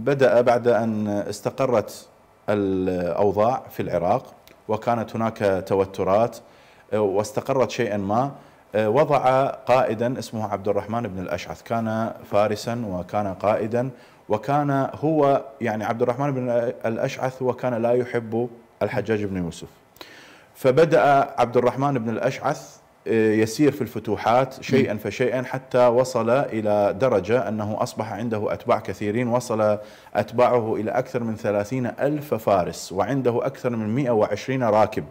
بدأ بعد أن استقرت الأوضاع في العراق وكانت هناك توترات واستقرت شيئا ما وضع قائدا اسمه عبد الرحمن بن الأشعث كان فارسا وكان قائدا وكان هو يعني عبد الرحمن بن الأشعث وكان لا يحب الحجاج بن يوسف فبدأ عبد الرحمن بن الأشعث يسير في الفتوحات شيئا فشيئا حتى وصل إلى درجة أنه أصبح عنده أتباع كثيرين وصل أتباعه إلى أكثر من ثلاثين ألف فارس وعنده أكثر من 120 راكب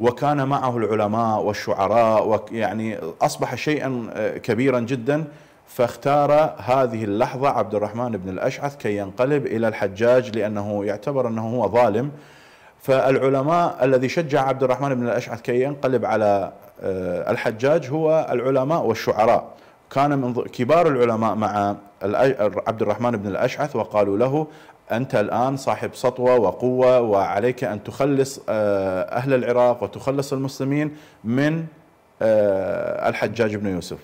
وكان معه العلماء والشعراء ويعني أصبح شيئا آه، كبيرا جدا فاختار هذه اللحظة عبد الرحمن بن الأشعث كي ينقلب إلى الحجاج لأنه يعتبر أنه هو ظالم فالعلماء الذي شجع عبد الرحمن بن الأشعث كي ينقلب على آه، الحجاج هو العلماء والشعراء كان من كبار العلماء مع عبد الرحمن بن الأشعث وقالوا له أنت الآن صاحب سطوة وقوة وعليك أن تخلص آه، أهل العراق وتخلص المسلمين من آه، الحجاج بن يوسف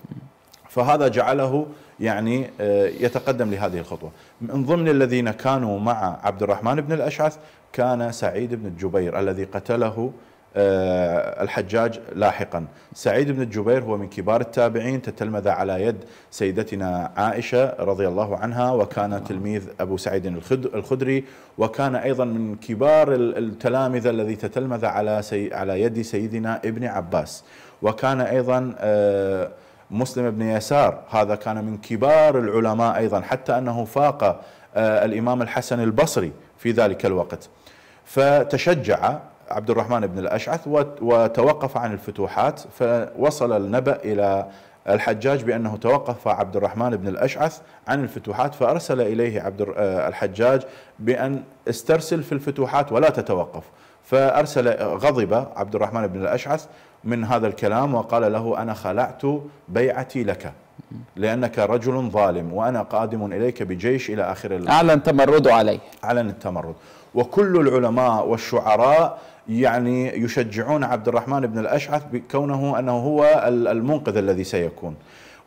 فهذا جعله يعني آه، يتقدم لهذه الخطوة من ضمن الذين كانوا مع عبد الرحمن بن الأشعث كان سعيد بن الجبير الذي قتله آه، الحجاج لاحقا سعيد بن الجبير هو من كبار التابعين تتلمذ على يد سيدتنا عائشة رضي الله عنها وكان تلميذ أبو سعيد الخدري وكان أيضا من كبار التلامذة الذي تتلمذ على, على يد سيدنا ابن عباس وكان أيضا آه مسلم بن يسار هذا كان من كبار العلماء أيضا حتى أنه فاق آه، الإمام الحسن البصري في ذلك الوقت فتشجع عبد الرحمن بن الأشعث وتوقف عن الفتوحات فوصل النبأ إلى الحجاج بأنه توقف عبد الرحمن بن الأشعث عن الفتوحات فأرسل إليه عبد آه، الحجاج بأن استرسل في الفتوحات ولا تتوقف فأرسل غضب عبد الرحمن بن الأشعث من هذا الكلام وقال له أنا خلعت بيعتي لك لأنك رجل ظالم وأنا قادم إليك بجيش إلى آخر الله أعلن تمرده عليه أعلن التمرد وكل العلماء والشعراء يعني يشجعون عبد الرحمن بن الأشعث بكونه أنه هو المنقذ الذي سيكون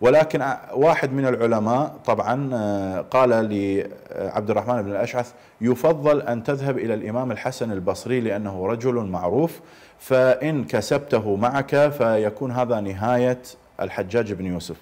ولكن واحد من العلماء طبعا آه، قال لعبد آه، الرحمن بن الأشعث يفضل أن تذهب إلى الإمام الحسن البصري لأنه رجل معروف فإن كسبته معك فيكون هذا نهاية الحجاج بن يوسف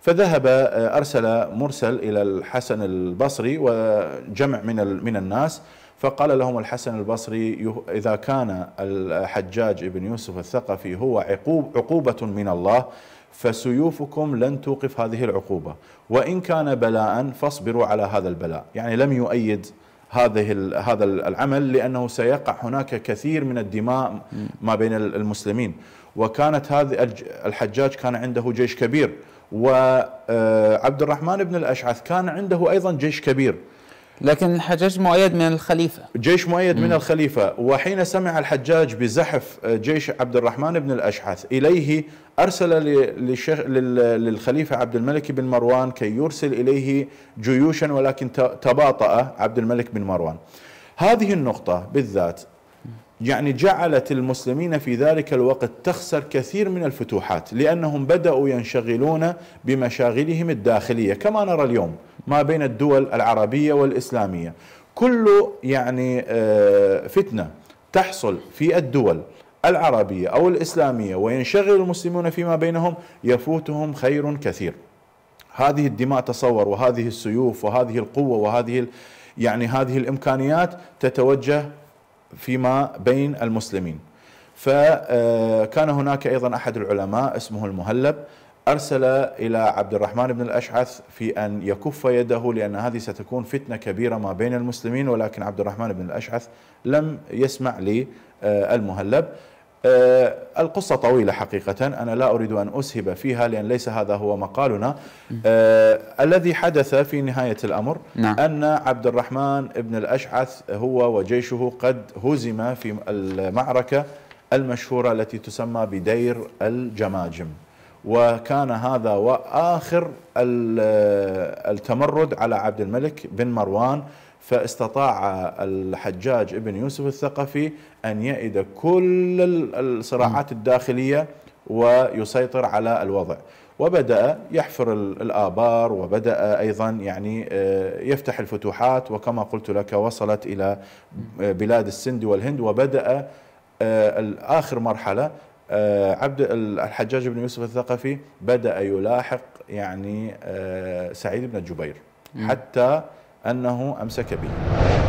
فذهب آه، أرسل مرسل إلى الحسن البصري وجمع من من الناس فقال لهم الحسن البصري إذا كان الحجاج بن يوسف الثقفي هو عقوب عقوبة من الله فسيوفكم لن توقف هذه العقوبة وإن كان بلاء فاصبروا على هذا البلاء يعني لم يؤيد هذه هذا العمل لأنه سيقع هناك كثير من الدماء ما بين المسلمين وكانت هذه الحجاج كان عنده جيش كبير وعبد آه، الرحمن بن الأشعث كان عنده أيضا جيش كبير لكن الحجاج مؤيد من الخليفة جيش مؤيد مم. من الخليفة وحين سمع الحجاج بزحف آه، جيش عبد الرحمن بن الأشعث إليه أرسل للشيخ للخليفة عبد الملك بن مروان كي يرسل إليه جيوشا ولكن تباطأ عبد الملك بن مروان هذه النقطة بالذات يعني جعلت المسلمين في ذلك الوقت تخسر كثير من الفتوحات لأنهم بدأوا ينشغلون بمشاغلهم الداخلية كما نرى اليوم ما بين الدول العربية والإسلامية كل يعني آه، فتنة تحصل في الدول العربية أو الإسلامية وينشغل المسلمون فيما بينهم يفوتهم خير كثير هذه الدماء تصور وهذه السيوف وهذه القوة وهذه يعني هذه الإمكانيات تتوجه فيما بين المسلمين فكان آه، هناك أيضا أحد العلماء اسمه المهلب أرسل إلى عبد الرحمن بن الأشعث في أن يكف يده لأن هذه ستكون فتنة كبيرة ما بين المسلمين ولكن عبد الرحمن بن الأشعث لم يسمع للمهلب آه، القصة طويلة حقيقة أنا لا أريد أن أسهب فيها لأن ليس هذا هو مقالنا آه، الذي حدث في نهاية الأمر نعم. أن عبد الرحمن بن الأشعث هو وجيشه قد هزم في المعركة المشهورة التي تسمى بدير الجماجم وكان هذا واخر التمرد على عبد الملك بن مروان فاستطاع الحجاج ابن يوسف الثقفي ان يئد كل الصراعات الداخليه ويسيطر على الوضع وبدا يحفر الابار وبدا ايضا يعني آه، يفتح الفتوحات وكما قلت لك وصلت الى بلاد السند والهند وبدا آه، اخر مرحله آه، عبد الحجاج بن يوسف الثقفي بدأ يلاحق يعني آه، سعيد بن الجبير حتى أنه أمسك به